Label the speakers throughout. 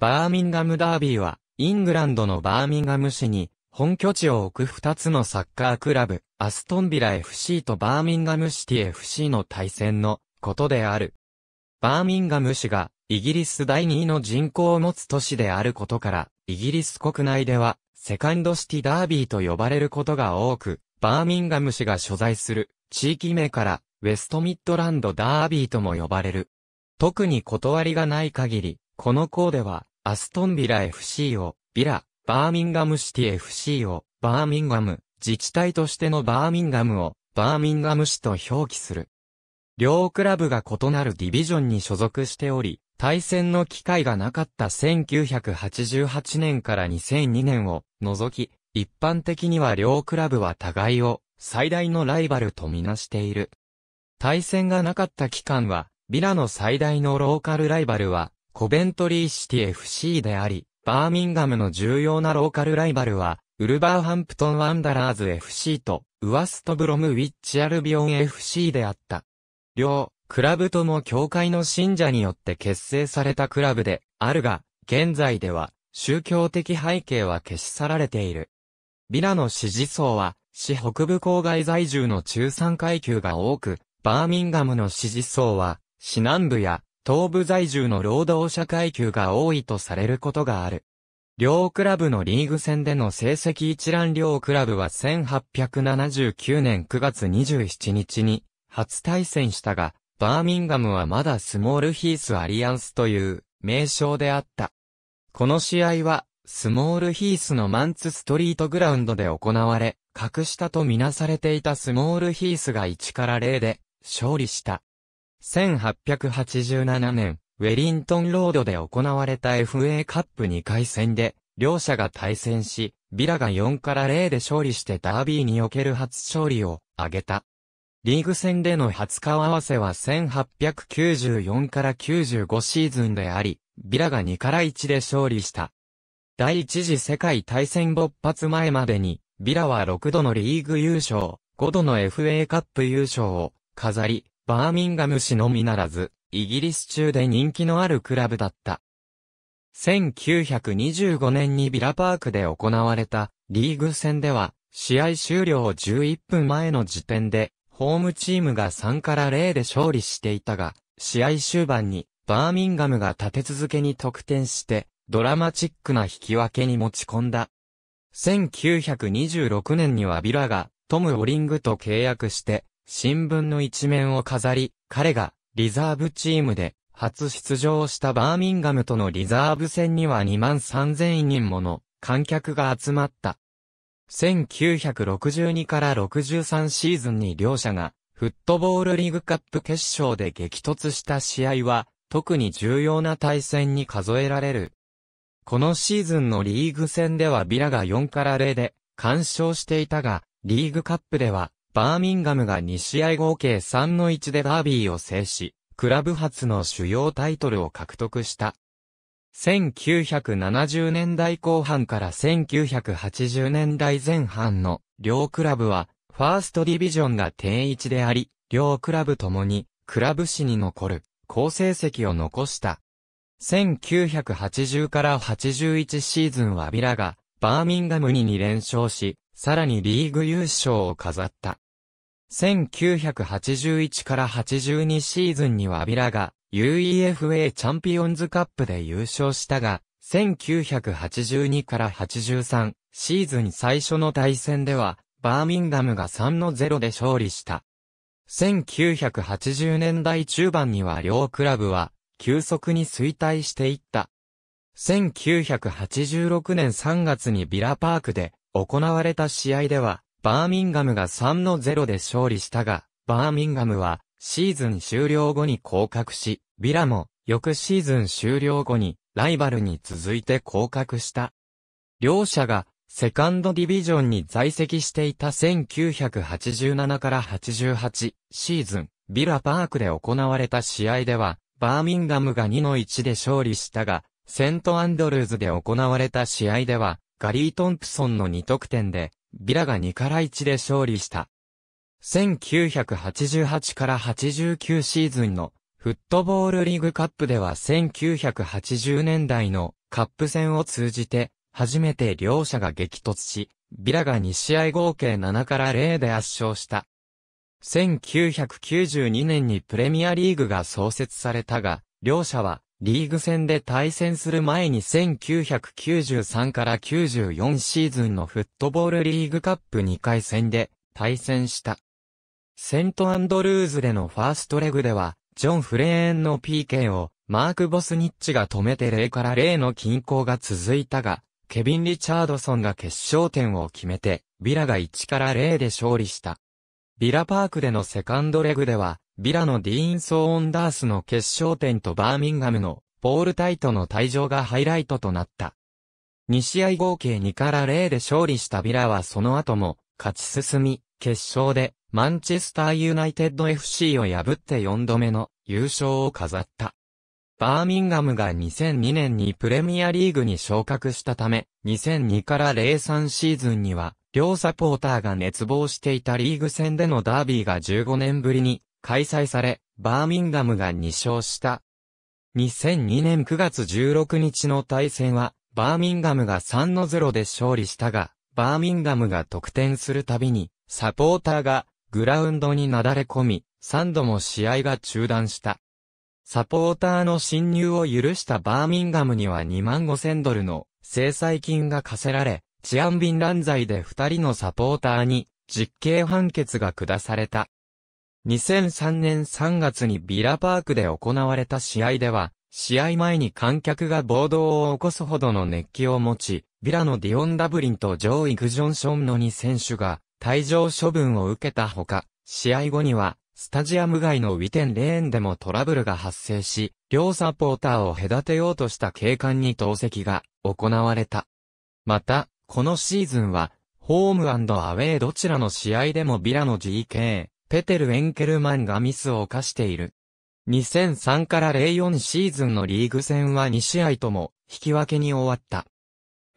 Speaker 1: バーミンガムダービーは、イングランドのバーミンガム市に、本拠地を置く2つのサッカークラブ、アストンビラ FC とバーミンガムシティ FC の対戦のことである。バーミンガム市が、イギリス第2位の人口を持つ都市であることから、イギリス国内では、セカンドシティダービーと呼ばれることが多く、バーミンガム市が所在する地域名から、ウェストミッドランドダービーとも呼ばれる。特に断りがない限り、この項では、アストンビラ FC を、ビラ、バーミンガムシティ FC を、バーミンガム、自治体としてのバーミンガムを、バーミンガム市と表記する。両クラブが異なるディビジョンに所属しており、対戦の機会がなかった1988年から2002年を除き、一般的には両クラブは互いを最大のライバルとみなしている。対戦がなかった期間は、ビラの最大のローカルライバルは、コベントリーシティ FC であり、バーミンガムの重要なローカルライバルは、ウルバーハンプトンワンダラーズ FC と、ウワストブロムウィッチアルビオン FC であった。両、クラブとも教会の信者によって結成されたクラブで、あるが、現在では、宗教的背景は消し去られている。ビラの支持層は、市北部郊外在住の中産階級が多く、バーミンガムの支持層は、市南部や東部在住の労働者階級が多いとされることがある。両クラブのリーグ戦での成績一覧両クラブは1879年9月27日に初対戦したが、バーミンガムはまだスモールヒースアリアンスという名称であった。この試合は、スモールヒースのマンツストリートグラウンドで行われ、格下とみなされていたスモールヒースが1から0で勝利した。1887年、ウェリントンロードで行われた FA カップ2回戦で、両者が対戦し、ビラが4から0で勝利してダービーにおける初勝利を挙げた。リーグ戦での初顔合わせは1894から95シーズンであり、ビラが2から1で勝利した。第一次世界大戦勃発前までに、ビラは6度のリーグ優勝、5度の FA カップ優勝を飾り、バーミンガム市のみならず、イギリス中で人気のあるクラブだった。1925年にビラパークで行われたリーグ戦では、試合終了11分前の時点で、ホームチームが3から0で勝利していたが、試合終盤にバーミンガムが立て続けに得点して、ドラマチックな引き分けに持ち込んだ。1926年にはビラがトム・オリングと契約して、新聞の一面を飾り、彼がリザーブチームで初出場したバーミンガムとのリザーブ戦には2万3000人もの観客が集まった。1962から63シーズンに両者がフットボールリーグカップ決勝で激突した試合は特に重要な対戦に数えられる。このシーズンのリーグ戦ではビラが4から0で完勝していたが、リーグカップではバーミンガムが2試合合計3の1でダービーを制し、クラブ初の主要タイトルを獲得した。1970年代後半から1980年代前半の両クラブは、ファーストディビジョンが定位置であり、両クラブともに、クラブ史に残る、好成績を残した。1980から81シーズンはビラが、バーミンガムに2連勝し、さらにリーグ優勝を飾った。1981から82シーズンにはビラが UEFA チャンピオンズカップで優勝したが、1982から83シーズン最初の対戦では、バーミンガムが3の0で勝利した。1980年代中盤には両クラブは、急速に衰退していった。1986年3月にビラパークで、行われた試合では、バーミンガムが3の0で勝利したが、バーミンガムはシーズン終了後に降格し、ビラも翌シーズン終了後にライバルに続いて降格した。両者がセカンドディビジョンに在籍していた1987から88シーズン、ビラパークで行われた試合では、バーミンガムが2の1で勝利したが、セントアンドルーズで行われた試合では、ガリー・トンプソンの2得点で、ビラが2から1で勝利した。1988から89シーズンのフットボールリーグカップでは1980年代のカップ戦を通じて初めて両者が激突し、ビラが2試合合計7から0で圧勝した。1992年にプレミアリーグが創設されたが、両者はリーグ戦で対戦する前に1993から94シーズンのフットボールリーグカップ2回戦で対戦した。セントアンドルーズでのファーストレグでは、ジョン・フレーンの PK をマーク・ボスニッチが止めて0から0の均衡が続いたが、ケビン・リチャードソンが決勝点を決めて、ビラが1から0で勝利した。ビラパークでのセカンドレグでは、ビラのディーン・ソーオンダースの決勝点とバーミンガムのポール・タイトの退場がハイライトとなった。2試合合計2から0で勝利したビラはその後も勝ち進み、決勝でマンチェスターユナイテッド FC を破って4度目の優勝を飾った。バーミンガムが2002年にプレミアリーグに昇格したため、2002から03シーズンには、両サポーターが熱望していたリーグ戦でのダービーが15年ぶりに開催され、バーミンガムが2勝した。2002年9月16日の対戦は、バーミンガムが3の0で勝利したが、バーミンガムが得点するたびに、サポーターがグラウンドになだれ込み、3度も試合が中断した。サポーターの侵入を許したバーミンガムには2万5千ドルの制裁金が課せられ、治安便乱罪で2人のサポーターに実刑判決が下された。2003年3月にビラパークで行われた試合では、試合前に観客が暴動を起こすほどの熱気を持ち、ビラのディオン・ダブリンとジョー・イグジョン・ションの2選手が退場処分を受けたほか、試合後には、スタジアム外のウィテンレーンでもトラブルが発生し、両サポーターを隔てようとした警官に投石が行われた。また、このシーズンは、ホームアウェイどちらの試合でもビラの GK、ペテル・エンケルマンがミスを犯している。2003から04シーズンのリーグ戦は2試合とも引き分けに終わった。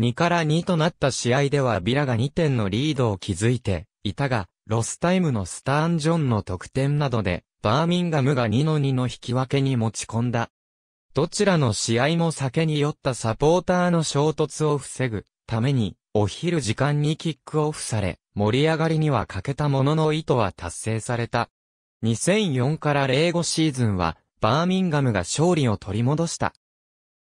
Speaker 1: 2から2となった試合ではビラが2点のリードを築いていたが、ロスタイムのスターン・ジョンの得点などで、バーミンガムが2の2の引き分けに持ち込んだ。どちらの試合も酒に酔ったサポーターの衝突を防ぐために、お昼時間にキックオフされ、盛り上がりには欠けたものの意図は達成された。2004から05シーズンは、バーミンガムが勝利を取り戻した。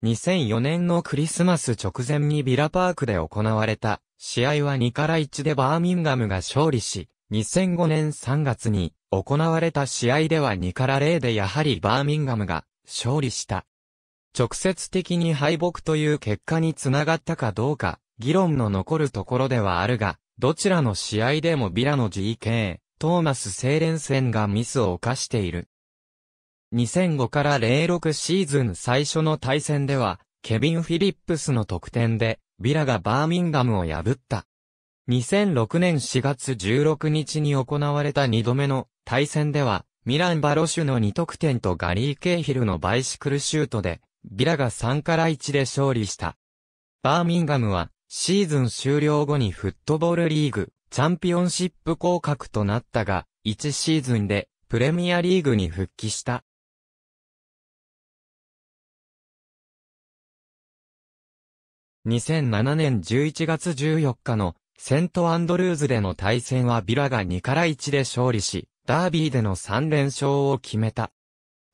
Speaker 1: 2004年のクリスマス直前にビラパークで行われた、試合は2から1でバーミンガムが勝利し、2005年3月に行われた試合では2から0でやはりバーミンガムが勝利した。直接的に敗北という結果につながったかどうか、議論の残るところではあるが、どちらの試合でもビラの GK、トーマス清連戦がミスを犯している。2005から06シーズン最初の対戦では、ケビン・フィリップスの得点で、ビラがバーミンガムを破った。2006年4月16日に行われた2度目の対戦では、ミラン・バロシュの2得点とガリー・ケイヒルのバイシクルシュートで、ビラが3から1で勝利した。バーミンガムはシーズン終了後にフットボールリーグ、チャンピオンシップ降格となったが、1シーズンでプレミアリーグに復帰した。2007年11月14日のセントアンドルーズでの対戦はビラが2から1で勝利し、ダービーでの3連勝を決めた。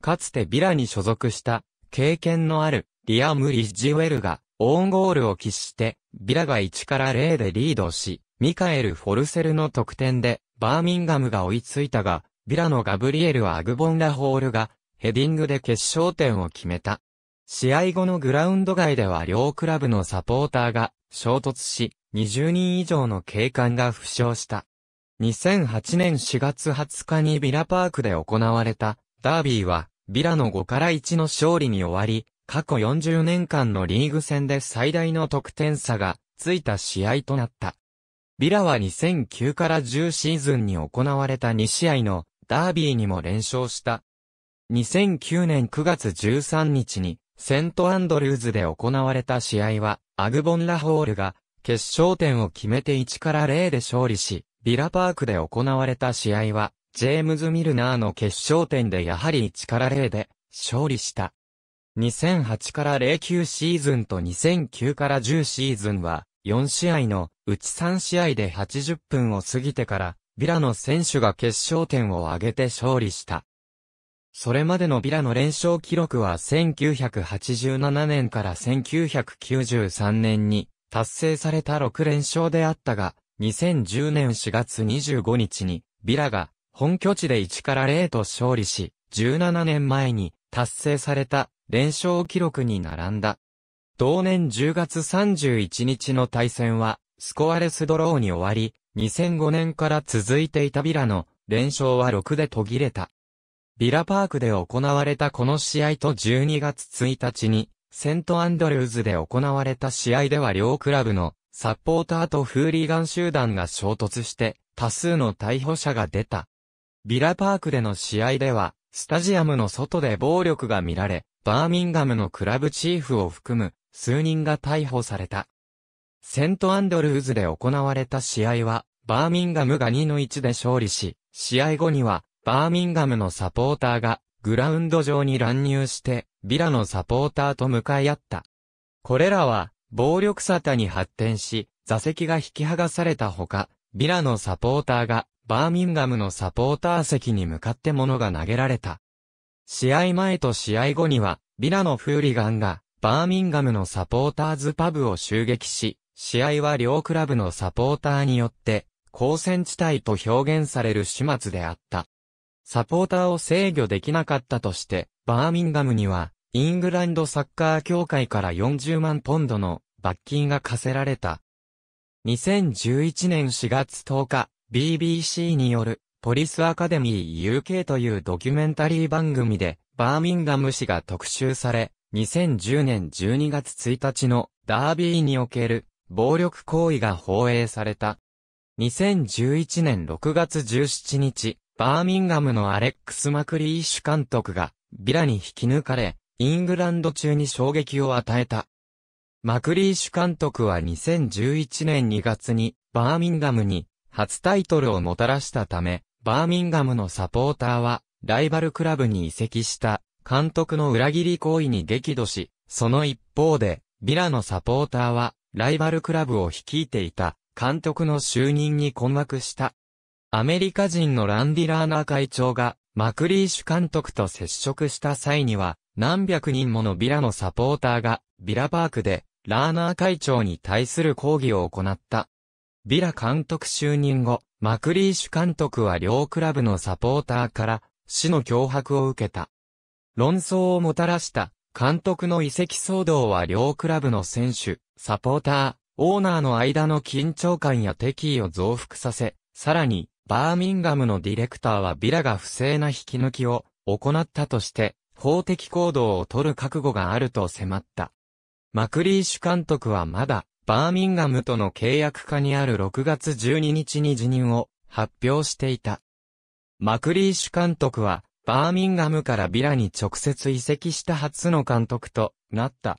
Speaker 1: かつてビラに所属した経験のあるリアム・リッジウェルがオウンゴールを喫して、ビラが1から0でリードし、ミカエル・フォルセルの得点で、バーミンガムが追いついたが、ビラのガブリエル・アグボン・ラホールが、ヘディングで決勝点を決めた。試合後のグラウンド外では両クラブのサポーターが衝突し、20人以上の警官が負傷した。2008年4月20日にビラパークで行われたダービーは、ビラの5から1の勝利に終わり、過去40年間のリーグ戦で最大の得点差がついた試合となった。ビラは2009から10シーズンに行われた2試合のダービーにも連勝した。2009年9月13日にセントアンドルーズで行われた試合はアグボンラホールが決勝点を決めて1から0で勝利し、ビラパークで行われた試合はジェームズ・ミルナーの決勝点でやはり1から0で勝利した。2008から09シーズンと2009から10シーズンは、4試合のうち3試合で80分を過ぎてから、ビラの選手が決勝点を挙げて勝利した。それまでのビラの連勝記録は1987年から1993年に達成された6連勝であったが、2010年4月25日にビラが本拠地で1から0と勝利し、17年前に達成された連勝記録に並んだ。同年10月31日の対戦は、スコアレスドローに終わり、2005年から続いていたビラの連勝は6で途切れた。ビラパークで行われたこの試合と12月1日に、セントアンドルーズで行われた試合では両クラブのサポーターとフーリーガン集団が衝突して多数の逮捕者が出た。ビラパークでの試合では、スタジアムの外で暴力が見られ、バーミンガムのクラブチーフを含む数人が逮捕された。セントアンドルーズで行われた試合は、バーミンガムが2の1で勝利し、試合後には、バーミンガムのサポーターが、グラウンド上に乱入して、ビラのサポーターと向かい合った。これらは、暴力沙汰に発展し、座席が引き剥がされたほか、ビラのサポーターが、バーミンガムのサポーター席に向かって物が投げられた。試合前と試合後には、ビラのフーリガンが、バーミンガムのサポーターズパブを襲撃し、試合は両クラブのサポーターによって、交戦地帯と表現される始末であった。サポーターを制御できなかったとして、バーミンガムには、イングランドサッカー協会から40万ポンドの罰金が課せられた。2011年4月10日、BBC によるポリスアカデミー UK というドキュメンタリー番組で、バーミンガム市が特集され、2010年12月1日のダービーにおける暴力行為が放映された。2011年6月17日、バーミンガムのアレックス・マクリーシュ監督がビラに引き抜かれ、イングランド中に衝撃を与えた。マクリーシュ監督は2011年2月にバーミンガムに初タイトルをもたらしたため、バーミンガムのサポーターは、ライバルクラブに移籍した、監督の裏切り行為に激怒し、その一方で、ビラのサポーターは、ライバルクラブを率いていた、監督の就任に困惑した。アメリカ人のランディ・ラーナー会長が、マクリーシュ監督と接触した際には、何百人ものビラのサポーターが、ビラパークで、ラーナー会長に対する抗議を行った。ビラ監督就任後、マクリーシュ監督は両クラブのサポーターから死の脅迫を受けた。論争をもたらした監督の移籍騒動は両クラブの選手、サポーター、オーナーの間の緊張感や敵意を増幅させ、さらに、バーミンガムのディレクターはビラが不正な引き抜きを行ったとして、法的行動を取る覚悟があると迫った。マクリーシュ監督はまだバーミンガムとの契約下にある6月12日に辞任を発表していた。マクリーシュ監督は、バーミンガムからビラに直接移籍した初の監督となった。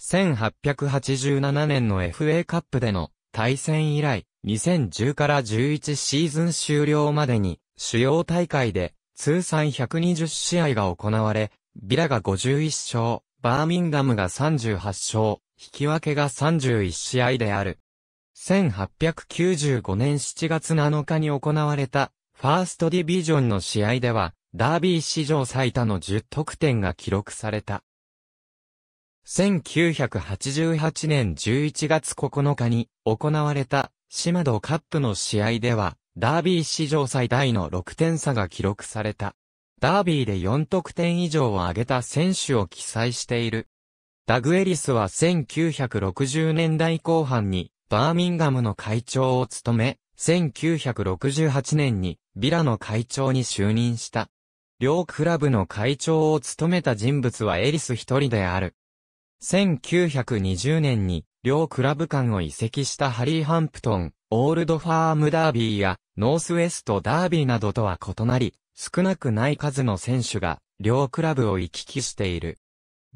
Speaker 1: 1887年の FA カップでの対戦以来、2010から11シーズン終了までに主要大会で通算120試合が行われ、ビラが51勝、バーミンガムが38勝、引き分けが31試合である。1895年7月7日に行われた、ファーストディビジョンの試合では、ダービー史上最多の10得点が記録された。1988年11月9日に行われたシマドカップの試合では、ダービー史上最大の6点差が記録された。ダービーで4得点以上を挙げた選手を記載している。ダグエリスは1960年代後半にバーミンガムの会長を務め、1968年にビラの会長に就任した。両クラブの会長を務めた人物はエリス一人である。1920年に両クラブ間を移籍したハリーハンプトン、オールドファームダービーやノースウェストダービーなどとは異なり、少なくない数の選手が両クラブを行き来している。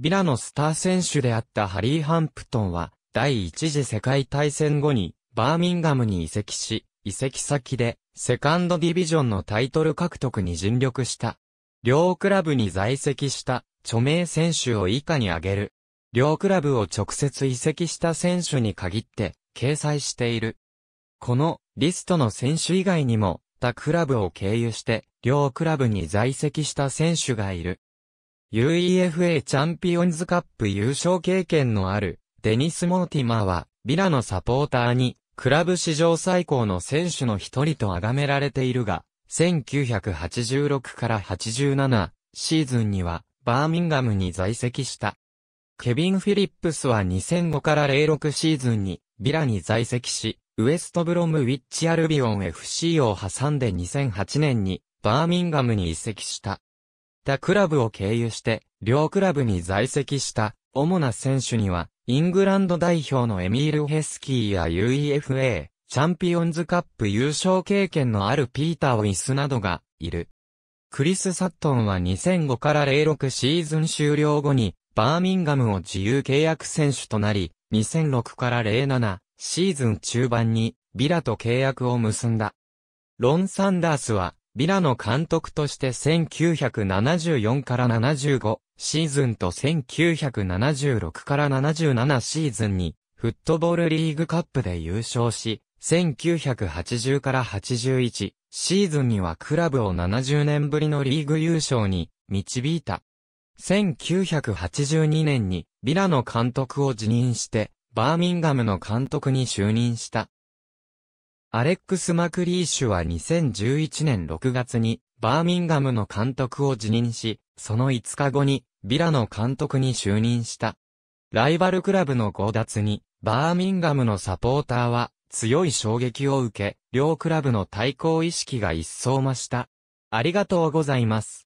Speaker 1: ビラのスター選手であったハリー・ハンプトンは、第一次世界大戦後に、バーミンガムに移籍し、移籍先で、セカンドディビジョンのタイトル獲得に尽力した。両クラブに在籍した著名選手を以下に挙げる。両クラブを直接移籍した選手に限って掲載している。このリストの選手以外にも他クラブを経由して両クラブに在籍した選手がいる。UEFA チャンピオンズカップ優勝経験のあるデニス・モーティマーはビラのサポーターにクラブ史上最高の選手の一人と崇められているが1986から87シーズンにはバーミンガムに在籍した。ケビン・フィリップスは2005から06シーズンにビラに在籍しウエストブロムウィッチ・アルビオン FC を挟んで2008年にバーミンガムに移籍した。たクラブを経由して、両クラブに在籍した主な選手には、イングランド代表のエミール・ヘスキーや UEFA、チャンピオンズカップ優勝経験のあるピーター・ウィスなどがいる。クリス・サットンは2005から06シーズン終了後に、バーミンガムを自由契約選手となり、2006から07シーズン中盤にビラと契約を結んだ。ロン・サンダースはビラの監督として1974から75シーズンと1976から77シーズンにフットボールリーグカップで優勝し、1980から81シーズンにはクラブを70年ぶりのリーグ優勝に導いた。1982年にビラの監督を辞任してバーミンガムの監督に就任した。アレックス・マクリーシュは2011年6月に、バーミンガムの監督を辞任し、その5日後に、ビラの監督に就任した。ライバルクラブの強奪に、バーミンガムのサポーターは、強い衝撃を受け、両クラブの対抗意識が一層増した。ありがとうございます。